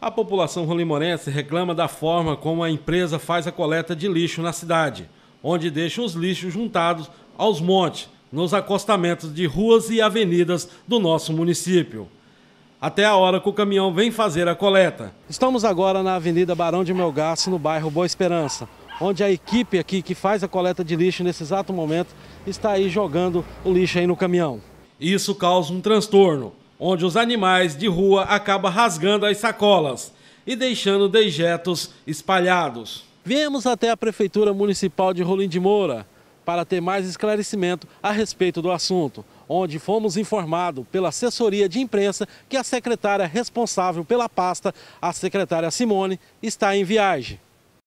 A população rolimorense reclama da forma como a empresa faz a coleta de lixo na cidade, onde deixa os lixos juntados aos montes, nos acostamentos de ruas e avenidas do nosso município. Até a hora que o caminhão vem fazer a coleta. Estamos agora na Avenida Barão de Melgaço, no bairro Boa Esperança, onde a equipe aqui que faz a coleta de lixo nesse exato momento está aí jogando o lixo aí no caminhão. Isso causa um transtorno onde os animais de rua acabam rasgando as sacolas e deixando dejetos espalhados. Viemos até a Prefeitura Municipal de Rolim de Moura para ter mais esclarecimento a respeito do assunto, onde fomos informados pela assessoria de imprensa que a secretária responsável pela pasta, a secretária Simone, está em viagem.